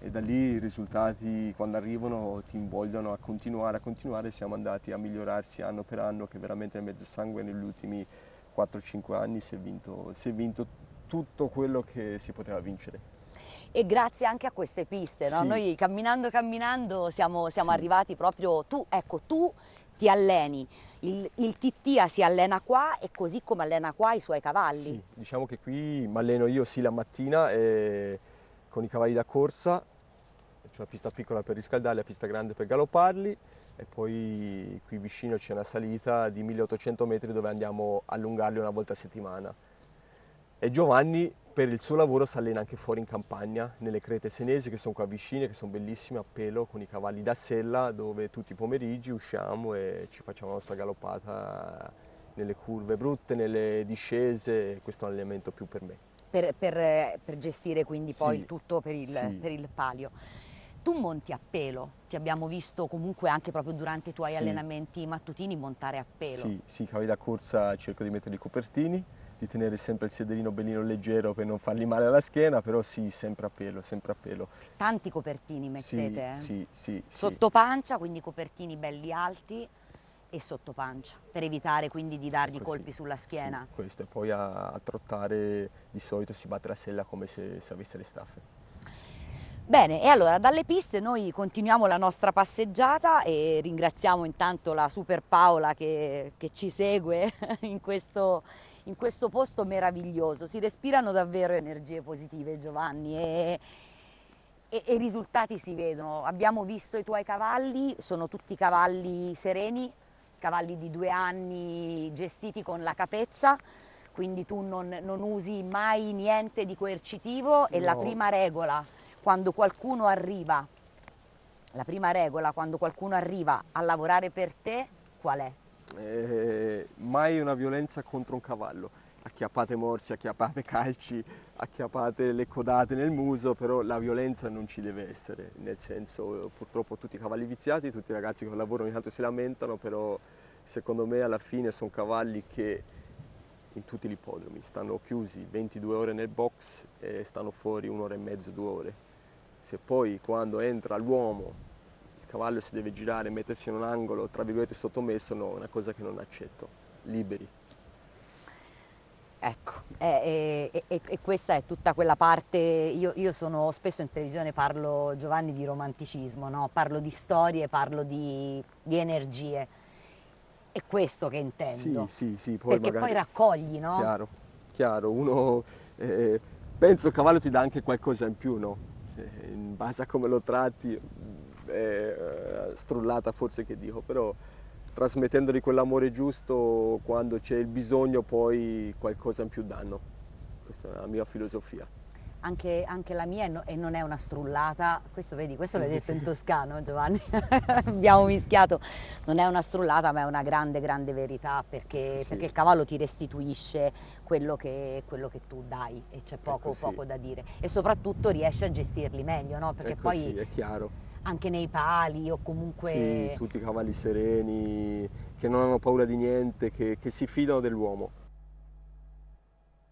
e da lì i risultati quando arrivano ti invogliano a continuare, a continuare, siamo andati a migliorarsi anno per anno che veramente il Mezzosangue negli ultimi 4-5 anni si è, vinto, si è vinto tutto quello che si poteva vincere e grazie anche a queste piste. No? Sì. Noi camminando, camminando siamo, siamo sì. arrivati proprio tu, ecco, tu ti alleni, il, il Tittia si allena qua e così come allena qua i suoi cavalli. Sì, diciamo che qui mi alleno io sì la mattina e con i cavalli da corsa, c'è una pista piccola per riscaldarli, la pista grande per galopparli e poi qui vicino c'è una salita di 1800 metri dove andiamo a allungarli una volta a settimana. E Giovanni per il suo lavoro si allena anche fuori in campagna, nelle crete senesi che sono qua vicine, che sono bellissime, a pelo, con i cavalli da sella, dove tutti i pomeriggi usciamo e ci facciamo la nostra galoppata nelle curve brutte, nelle discese, questo è un allenamento più per me per, per, eh, per gestire quindi poi il tutto per il, sì. per il palio. Tu monti a pelo, ti abbiamo visto comunque anche proprio durante i tuoi sì. allenamenti mattutini montare a pelo. Sì, sì, cavi da corsa cerco di mettere i copertini, di tenere sempre il sederino bellino leggero per non fargli male alla schiena, però sì, sempre a pelo, sempre a pelo. Tanti copertini mettete? Sì, eh? sì, sì. Sotto sì. pancia, quindi copertini belli alti e sotto pancia, per evitare quindi di dargli Così, colpi sulla schiena. Sì, questo, e poi a, a, trottare di solito si batte la sella come se, se avesse le staffe. Bene, e allora dalle piste noi continuiamo la nostra passeggiata e ringraziamo intanto la Super Paola che, che ci segue in questo, in questo, posto meraviglioso. Si respirano davvero energie positive Giovanni e, e, e i risultati si vedono. Abbiamo visto i tuoi cavalli, sono tutti cavalli sereni, cavalli di due anni gestiti con la capezza, quindi tu non, non usi mai niente di coercitivo e la prima regola quando qualcuno arriva, la prima regola quando qualcuno arriva a lavorare per te qual è? Eh, mai una violenza contro un cavallo acchiappate morsi, acchiappate calci, acchiappate le codate nel muso, però la violenza non ci deve essere, nel senso purtroppo tutti i cavalli viziati, tutti i ragazzi che lavorano ogni tanto si lamentano, però secondo me alla fine sono cavalli che in tutti gli ippodromi stanno chiusi 22 ore nel box e stanno fuori un'ora e mezzo, due ore. Se poi quando entra l'uomo il cavallo si deve girare, mettersi in un angolo, tra virgolette sottomesso, no, è una cosa che non accetto. Liberi. Ecco, e, e, e, questa è tutta quella parte, io, io, sono spesso in televisione parlo Giovanni di romanticismo, no? parlo di storie, parlo di, di, energie, è questo che intendo. Sì, sì, sì, poi Perché magari... poi raccogli, no? Chiaro, chiaro, uno eh, penso il cavallo ti dà anche qualcosa in più, no? Cioè, in base a come lo tratti, è eh, strullata forse che dico, però trasmettendogli quell'amore giusto quando c'è il bisogno poi qualcosa in più danno. Questa è la mia filosofia. Anche, anche, la mia e non è una strullata, questo vedi, questo l'hai detto in toscano Giovanni, abbiamo mischiato, non è una strullata ma è una grande grande verità perché, sì. perché il cavallo ti restituisce quello che, quello che tu dai e c'è ecco, poco, poco, da dire e soprattutto riesci a gestirli meglio, no? perché è così, ecco, poi... È chiaro anche nei pali o comunque... Sì, tutti i cavalli sereni, che non hanno paura di niente, che, che si fidano dell'uomo.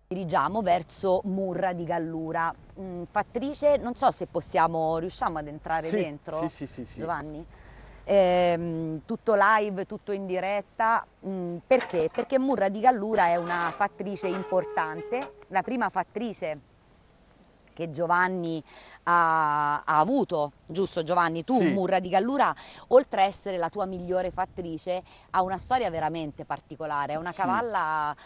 Dirigiamo verso Murra di Gallura. Mm, fattrice, non so se possiamo, riusciamo ad entrare sì, dentro? Sì, sì, sì, sì. Giovanni? Ehm, tutto live, tutto in diretta. Mm, perché? Perché Murra di Gallura è una fattrice importante, la prima fattrice che Giovanni ha, ha avuto, giusto Giovanni? Tu, sì. Murra di Gallura, oltre a essere la tua migliore fattrice, ha una storia veramente particolare, è una sì. cavalla...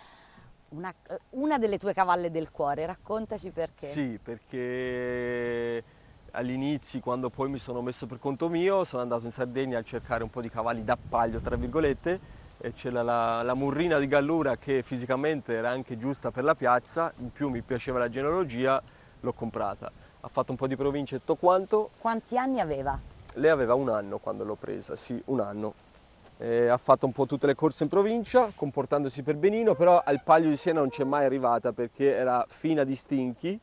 Una, una, delle tue cavalle del cuore, raccontaci perché. Sì, perché all'inizio, quando poi mi sono messo per conto mio, sono andato in Sardegna a cercare un po' di cavalli d'appaglio, tra virgolette, e c'era la, la, murrina di Gallura che fisicamente era anche giusta per la piazza, in più mi piaceva la genealogia l'ho comprata. Ha fatto un po' di province e tutto quanto. Quanti anni aveva? Lei aveva un anno quando l'ho presa, sì, un anno. Eh, ha fatto un po' tutte le corse in provincia, comportandosi per benino, però al Palio di Siena non c'è mai arrivata perché era fina di stinchi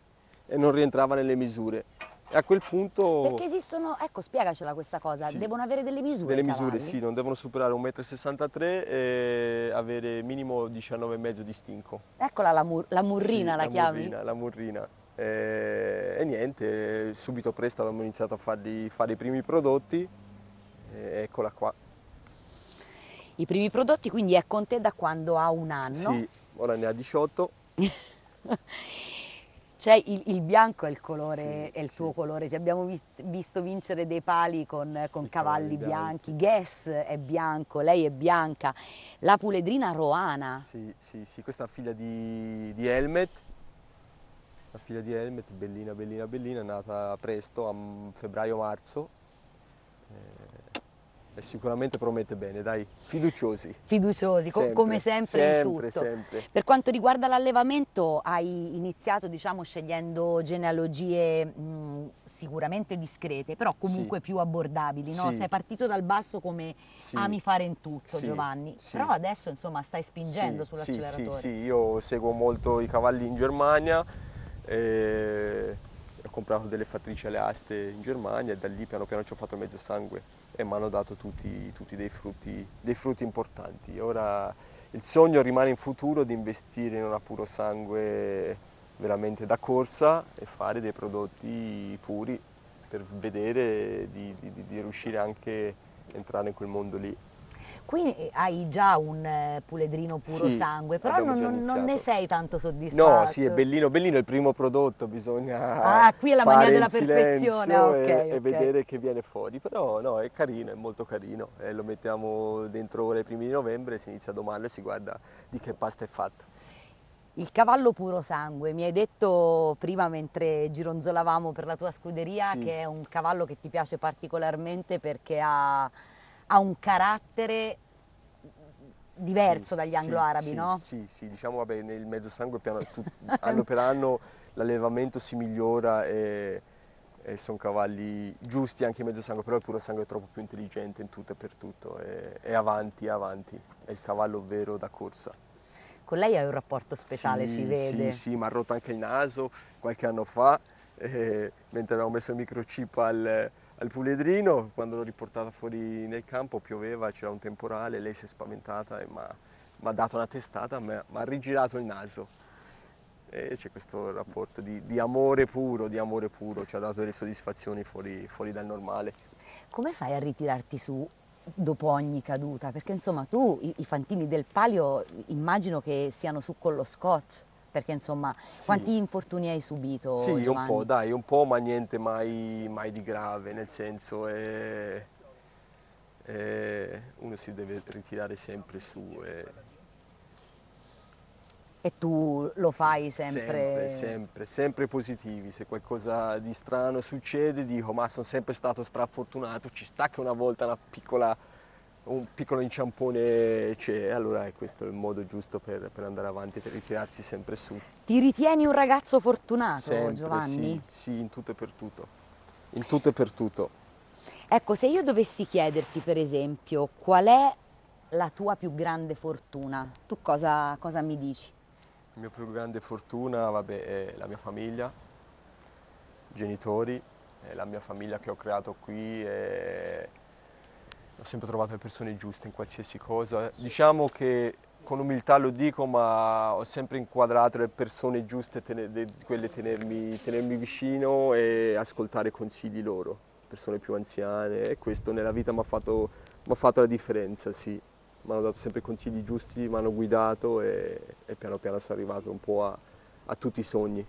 e non rientrava nelle misure. E a quel punto... Perché esistono, ecco spiegacela questa cosa, sì. devono avere delle misure Delle misure cavalli. sì, non devono superare 1,63 m e avere minimo 19,5 di stinco. Eccola la, mur la murrina sì, la, la chiami? Murrina, la murrina. Eh, e, niente, subito presto abbiamo iniziato a fargli fare i primi prodotti e eh, eccola qua. I primi prodotti quindi è con te da quando ha un anno? Sì, ora ne ha 18. Cioè il, il, bianco è il, colore, sì, è il sì. tuo colore, ti abbiamo vist, visto vincere dei pali con, con cavalli bianchi, Guess è bianco, lei è bianca, la puledrina Roana. Sì, sì, sì, questa è una figlia di, di Helmet, la figlia di Helmet, bellina, bellina, bellina, è nata presto, a febbraio-marzo. Eh, e sicuramente promette bene, dai, fiduciosi. Fiduciosi, sempre, come sempre, sempre in tutto. Sempre. Per quanto riguarda l'allevamento, hai iniziato diciamo, scegliendo genealogie mh, sicuramente discrete, però comunque sì. più abbordabili, no? sì. Sei partito dal basso come sì. ami fare in tutto, Giovanni, però adesso insomma stai spingendo sull'acceleratore. Sì, sì, io seguo molto i cavalli in Germania, e ho comprato delle fattrici alle aste in Germania e da lì piano piano ci ho fatto mezzo sangue e mi hanno dato tutti, tutti dei, frutti, dei, frutti, importanti. Ora il sogno rimane in futuro di investire in una puro sangue veramente da corsa e fare dei prodotti puri per vedere di, di, di riuscire anche a entrare in quel mondo lì qui eh, hai già un eh, puledrino puro sì, sangue, però non, non, ne sei tanto soddisfatto. No, sì, è bellino, bellino il primo prodotto, bisogna Ah, qui è la maniera della perfezione, ah, okay, e, okay. e, vedere che viene fuori, però no, è carino, è molto carino, eh, lo mettiamo dentro ora i primi di novembre, si inizia domani e si guarda di che pasta è fatta. Il cavallo puro sangue, mi hai detto prima mentre gironzolavamo per la tua scuderia sì. che è un cavallo che ti piace particolarmente perché ha ha un carattere diverso sì, dagli anglo-arabi, sì, no? Sì, sì, diciamo vabbè, nel mezzo sangue piano, tu, anno per anno l'allevamento si migliora e, e sono cavalli giusti anche in mezzo sangue, però il puro sangue è troppo più intelligente in tutto e per tutto, è, è avanti, è avanti, è il cavallo vero da corsa. Con lei hai un rapporto speciale, sì, si vede. Sì, sì, mi ha rotto anche il naso qualche anno fa, eh, mentre avevo messo il microchip al al puledrino, quando l'ho riportata fuori nel campo pioveva, c'era un temporale, lei si è spaventata e mi ha dato una testata, mi ha rigirato il naso. E c'è questo rapporto di, di, amore puro, di amore puro, ci ha dato delle soddisfazioni fuori, fuori dal normale. Come fai a ritirarti su dopo ogni caduta? Perché insomma tu, i, i fantini del palio, immagino che siano su con lo scotch perché insomma sì. quanti infortuni hai subito? Sì, Giovanni? un po', dai, un po', ma niente mai, mai di grave, nel senso è, eh, uno si deve ritirare sempre su. Eh. E tu lo fai sempre? Sempre, sempre, sempre positivi. Se qualcosa di strano succede dico ma sono sempre stato strafortunato, ci sta che una volta una piccola un piccolo inciampone c'è, allora è questo il modo giusto per, per, andare avanti, e ritirarsi sempre su. Ti ritieni un ragazzo fortunato, sempre, Giovanni? Sì, sì, in tutto e per tutto. In tutto e per tutto. Ecco, se io dovessi chiederti, per esempio, qual è la tua più grande fortuna, tu cosa, cosa mi dici? La mia più grande fortuna, vabbè, è la mia famiglia, genitori, la mia famiglia che ho creato qui. È ho sempre trovato le persone giuste in qualsiasi cosa. Diciamo che con umiltà lo dico, ma ho sempre inquadrato le persone giuste, quelle tenermi, tenermi vicino e ascoltare consigli loro, persone più anziane e questo nella vita mi ha fatto, fatto, la differenza, sì. Mi hanno dato sempre consigli giusti, mi hanno guidato e, e piano piano sono arrivato un po' a, a tutti i sogni.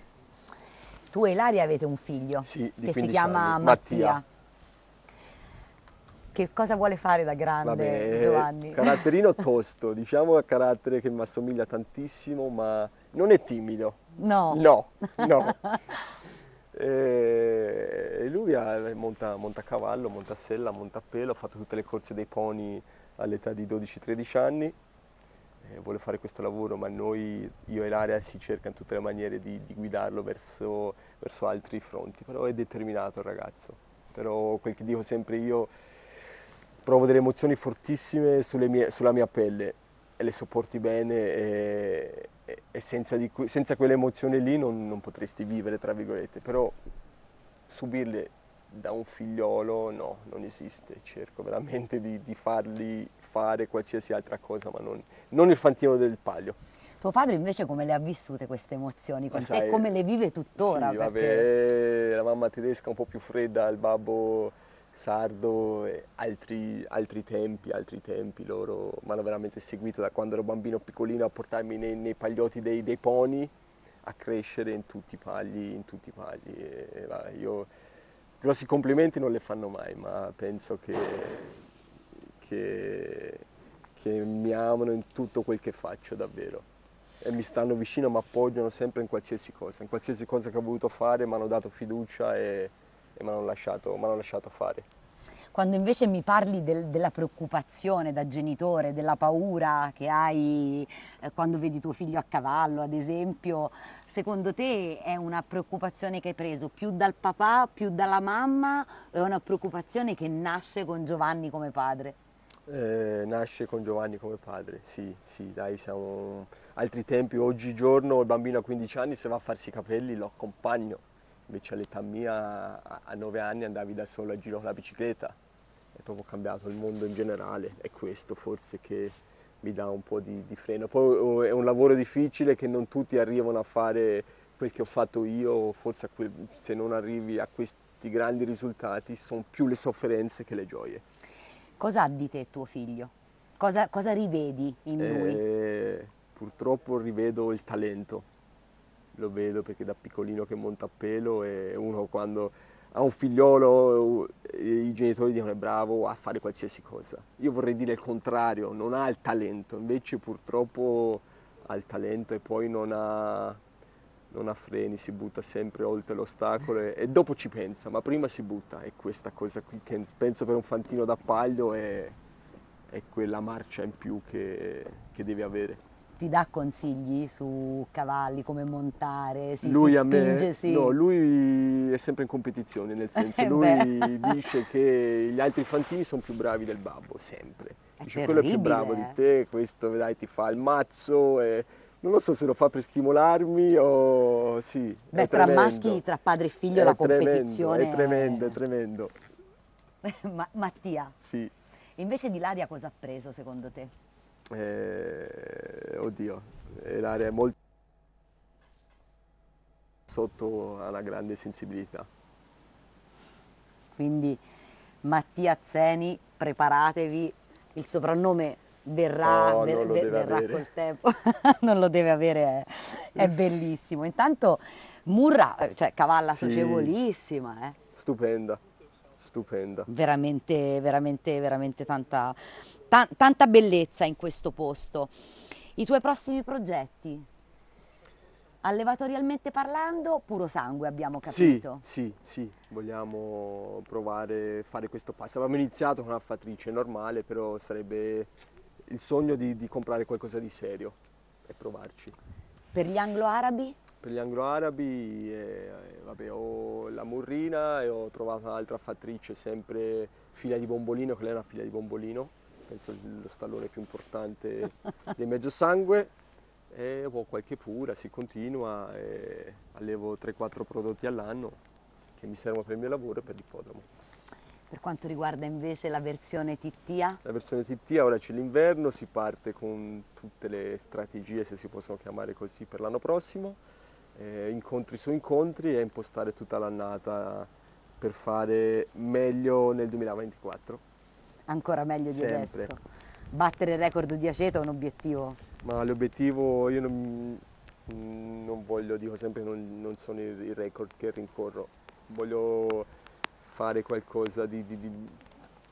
Tu e Laria avete un figlio sì, che si chiama anni. Mattia. Mattia. Che cosa vuole fare da grande Vabbè, eh, Giovanni? Caratterino tosto, diciamo un carattere che mi assomiglia tantissimo, ma non è timido. No. No, no. Eh, e lui eh, monta, monta a cavallo, monta a sella, monta a pelo, ha fatto tutte le corse dei pony all'età di 12-13 anni vuole fare questo lavoro, ma noi, io e l'area, si cerca in tutte le maniere di, di guidarlo verso, verso, altri fronti, però è determinato il ragazzo. Però quel che dico sempre io, provo delle emozioni fortissime mie, sulla mia pelle e le sopporti bene e, e senza, di, senza, quelle emozioni lì non, non, potresti vivere, tra virgolette, però subirle da un figliolo no, non esiste, cerco veramente di, di fargli fare qualsiasi altra cosa, ma non, non il fantino del palio. Tuo padre invece come le ha vissute queste emozioni con sai, te? Come le vive tuttora? Sì, perché... vabbè, la mamma tedesca un po' più fredda, il babbo sardo, altri, altri, tempi, altri tempi, loro mi hanno veramente seguito da quando ero bambino piccolino a portarmi nei, nei pagliotti dei, dei, pony a crescere in tutti i pagli, in tutti i pagli. E, e va, io, grossi complimenti non le fanno mai, ma penso che, che, che mi amano in tutto quel che faccio davvero. E mi stanno vicino, mi appoggiano sempre in qualsiasi cosa, in qualsiasi cosa che ho voluto fare, mi hanno dato fiducia e, e mi hanno lasciato, lasciato, fare. Quando invece mi parli del, della preoccupazione da genitore, della paura che hai eh, quando vedi tuo figlio a cavallo, ad esempio, secondo te è una preoccupazione che hai preso più dal papà, più dalla mamma o è una preoccupazione che nasce con Giovanni come padre? Eh, nasce con Giovanni come padre, sì, sì, dai, siamo altri tempi, oggigiorno il bambino a 15 anni se va a farsi i capelli lo accompagno Invece all'età mia, a nove anni, andavi da solo a giro con la bicicletta. È proprio cambiato il mondo in generale. È questo forse che mi dà un po' di, di freno. Poi oh, oh, è un lavoro difficile che non tutti arrivano a fare quel che ho fatto io, forse que- se non arrivi a questi grandi risultati sono più le sofferenze che le gioie. Cosa ha di te tuo figlio? Cosa, cosa rivedi in lui? Eh, purtroppo rivedo il talento, lo vedo perché da piccolino che monta a pelo e uno quando ha un figliolo eh, i genitori dicono è bravo a fare qualsiasi cosa. Io vorrei dire il contrario, non ha il talento, invece purtroppo ha il talento e poi non ha, non ha freni, si butta sempre oltre l'ostacolo e, e, dopo ci pensa, ma prima si butta. E questa cosa qui che penso per un fantino d'appaglio è, è quella marcia in più che, che devi avere ti dà consigli su cavalli, come montare, si, lui si spinge, me, sì. No, lui è sempre in competizione, nel eh, senso, lui dice che gli altri fantini sono più bravi del babbo, sempre. È dice, quello è più bravo di te, questo dai ti fa il mazzo e... Non lo so se lo fa per stimolarmi o sì. Beh, tra maschi, tra padre e figlio è la competizione. Tremendo, è tremendo, è tremendo. Ma Mattia. Sì. Invece di Ladia cosa ha preso secondo te? eh, oddio, l'area è molto sotto a una grande sensibilità. Quindi Mattia Zeni, preparatevi, il soprannome verrà, oh, no, ver, ver, verrà col tempo, non lo deve avere, è, è bellissimo. Intanto Murra, cioè cavalla sì. socievolissima. Eh. Stupenda, stupenda. Veramente, veramente, veramente tanta, ta tanta bellezza in questo posto. I tuoi prossimi progetti? Allevatorialmente parlando, puro sangue abbiamo capito. Sì, sì, sì, vogliamo provare a fare questo passo. Abbiamo iniziato con una fattrice normale, però sarebbe il sogno di, di comprare qualcosa di serio e provarci. Per gli anglo-arabi? Per gli anglo-arabi eh, eh vabbè, ho la Murrina e ho trovato un'altra fattrice, sempre figlia di Bombolino, che lei è una figlia di Bombolino, penso lo stallone più importante del Mezzosangue. E ho qualche pura, si continua, allevo 3-4 prodotti all'anno che mi servono per il mio lavoro e per l'ippodromo. Per quanto riguarda invece la versione TTA? La versione TTA ora c'è l'inverno, si parte con tutte le strategie, se si possono chiamare così, per l'anno prossimo, eh, incontri su incontri e impostare tutta l'annata per fare meglio nel 2024 ancora meglio di Sempre. adesso. Battere il record di aceto è un obiettivo? Ma l'obiettivo io non, non, voglio, dico sempre, non, non sono il record che rincorro. Voglio fare qualcosa di, di, di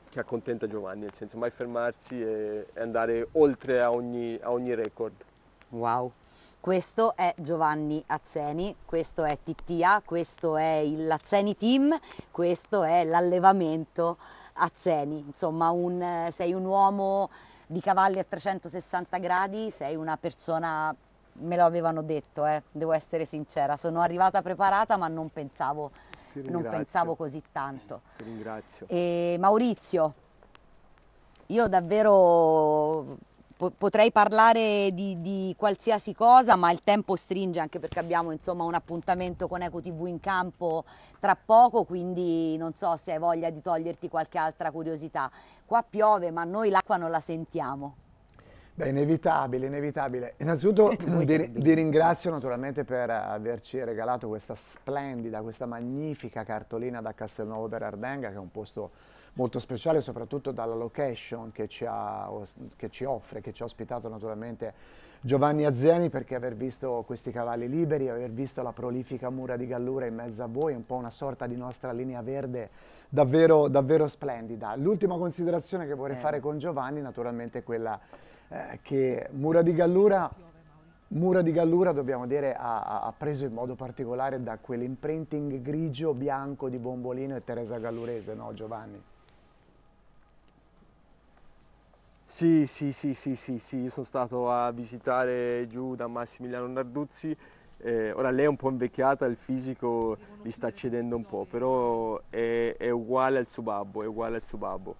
che accontenta Giovanni, nel senso mai fermarsi e, andare oltre a ogni, a ogni record. Wow. Questo è Giovanni Azzeni, questo è Tittia, questo è l'Azzeni Team, questo è l'allevamento azzeni, insomma un, eh, sei un uomo di cavalli a 360 gradi, sei una persona, me lo avevano detto, eh, devo essere sincera, sono arrivata preparata ma non pensavo, non pensavo così tanto. Ti ringrazio. E Maurizio, io davvero po- potrei parlare di, di, qualsiasi cosa, ma il tempo stringe anche perché abbiamo insomma, un appuntamento con EcoTV in campo tra poco, quindi non so se hai voglia di toglierti qualche altra curiosità. Qua piove, ma noi l'acqua non la sentiamo. Beh, inevitabile, inevitabile. Innanzitutto vi, vi, ringrazio naturalmente per averci regalato questa splendida, questa magnifica cartolina da Castelnuovo per Ardenga, che è un posto molto speciale soprattutto dalla location che ci, ha, che ci offre, che ci ha ospitato naturalmente Giovanni Azzeni perché aver visto questi cavalli liberi, aver visto la prolifica mura di Gallura in mezzo a voi, un po' una sorta di nostra linea verde davvero, davvero splendida. L'ultima considerazione che vorrei eh. fare con Giovanni naturalmente è quella eh, che Mura di Gallura... Mura di Gallura, dobbiamo dire, ha, ha preso in modo particolare da quell'imprinting grigio-bianco di Bombolino e Teresa Gallurese, no Giovanni? Sì, sì, sì, sì, sì, sì, io sono stato a visitare giù da Massimiliano Narduzzi, eh, ora lei è un po' invecchiata, il fisico gli sta cedendo un po', però è, è uguale al suo babbo, è uguale al suo babbo.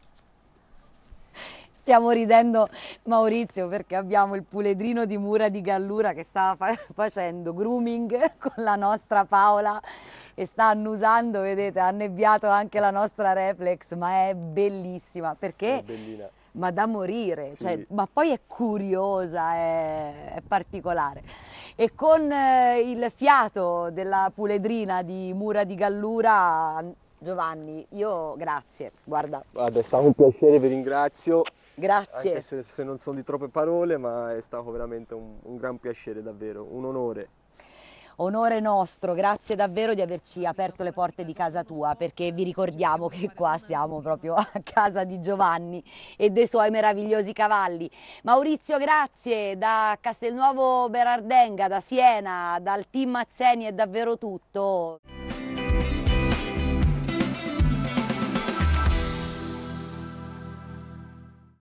Stiamo ridendo Maurizio perché abbiamo il puledrino di mura di Gallura che sta fa facendo grooming con la nostra Paola e sta annusando, vedete, ha annebbiato anche la nostra reflex, ma è bellissima perché... È bellina ma da morire, sì. cioè, ma poi è curiosa, è, è particolare. E con eh, il fiato della puledrina di Mura di Gallura, Giovanni, io grazie, guarda. Guarda, è stato un piacere, vi ringrazio. Grazie. Anche se, se non sono di troppe parole, ma è stato veramente un, un gran piacere, davvero, un onore onore nostro, grazie davvero di averci aperto le porte di casa tua perché vi ricordiamo che qua siamo proprio a casa di Giovanni e dei suoi meravigliosi cavalli. Maurizio, grazie da Castelnuovo Berardenga, da Siena, dal team Mazzeni è davvero tutto.